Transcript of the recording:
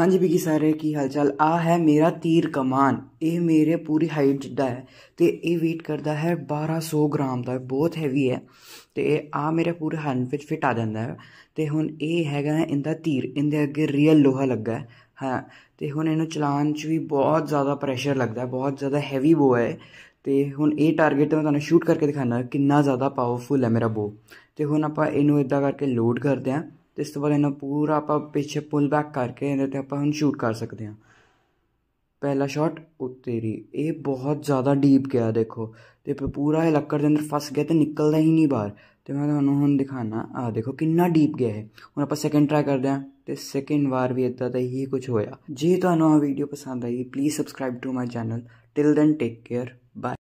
ਹਾਂਜੀ ਬਿੱਗੀ ਸਾਰੇ ਕੀ ਚਾਲ ਆ ਹੈ ਮੇਰਾ ਤੀਰ ਕਮਾਨ ਇਹ ਮੇਰੇ ਪੂਰੀ ਹਾਈਟ ਦਾ ਹੈ ਤੇ ਇਹ weight ਕਰਦਾ ਹੈ 1200 ਗ੍ਰਾਮ ਦਾ ਬਹੁਤ ਹੈਵੀ ਹੈ ਤੇ ਆ ਮੇਰੇ ਪੂਰੇ ਹੰਡ ਵਿੱਚ ਫਿਟ ਆ ਜਾਂਦਾ ਹੈ ਤੇ ਹੁਣ ਇਹ ਹੈਗਾ ਇਹਦਾ ਤੀਰ ਇਹਦੇ ਅੱਗੇ ਰੀਅਲ ਲੋਹਾ ਲੱਗਾ ਹੈ ਹਾਂ ਤੇ ਹੁਣ ਇਹਨੂੰ ਚਲਾਉਣ 'ਚ ਵੀ ਬਹੁਤ ਜ਼ਿਆਦਾ ਪ੍ਰੈਸ਼ਰ ਲੱਗਦਾ ਹੈ ਬਹੁਤ ਜ਼ਿਆਦਾ ਹੈਵੀ ਬੋ ਹੈ ਤੇ ਹੁਣ ਇਹ ਟਾਰਗੇਟ ਤੇ ਮੈਂ ਤੁਹਾਨੂੰ ਸ਼ੂਟ ਕਰਕੇ ਦਿਖਾਣਾ ਕਿੰਨਾ ਜ਼ਿਆਦਾ ਪਾਵਰਫੁਲ ਹੈ ਮੇਰਾ ਬੋ ਤੇ ਹੁਣ ਆਪਾਂ ਇਹਨੂੰ ਇਦਾਂ ਕਰਕੇ ਲੋਡ ਕਰਦੇ ਆਂ ਤੇ ਇਸ ਤੋਂ ਬਾਅਦ ਇਹਨਾਂ ਪੂਰਾ ਆਪਾਂ ਪਿੱਛੇ ਪੁੱਲ ਬੈਕ ਕਰਕੇ ਇਹਦੇ ਤੇ ਆਪਾਂ ਹੁਣ ਸ਼ੂਟ ਕਰ ਸਕਦੇ ਹਾਂ ਪਹਿਲਾ ਸ਼ਾਟ ਉੱਤੇਰੀ ਇਹ ਬਹੁਤ ਜ਼ਿਆਦਾ ਡੀਪ ਗਿਆ ਦੇਖੋ ਤੇ ਪੂਰਾ ਇਹ ਲੱਕੜ ਦੇ ਅੰਦਰ ਫਸ ਗਿਆ ਤੇ ਨਿਕਲਦਾ ਹੀ ਨਹੀਂ ਬਾਹਰ ਤੇ ਮੈਂ ਤੁਹਾਨੂੰ ਹੁਣ ਦਿਖਾਣਾ ਆ ਦੇਖੋ ਕਿੰਨਾ ਡੀਪ ਗਿਆ ਹੈ ਹੁਣ ਆਪਾਂ ਸੈਕਿੰਡ ਟਰਾਈ ਕਰਦੇ ਹਾਂ ਤੇ ਸੈਕਿੰਡ ਵਾਰ ਵੀ ਇਦਾਂ ਦਾ ਹੀ ਕੁਝ ਹੋਇਆ ਜੇ ਤੁਹਾਨੂੰ ਆ ਵੀਡੀਓ ਪਸੰਦ ਆਈ please subscribe to my channel till then take care bye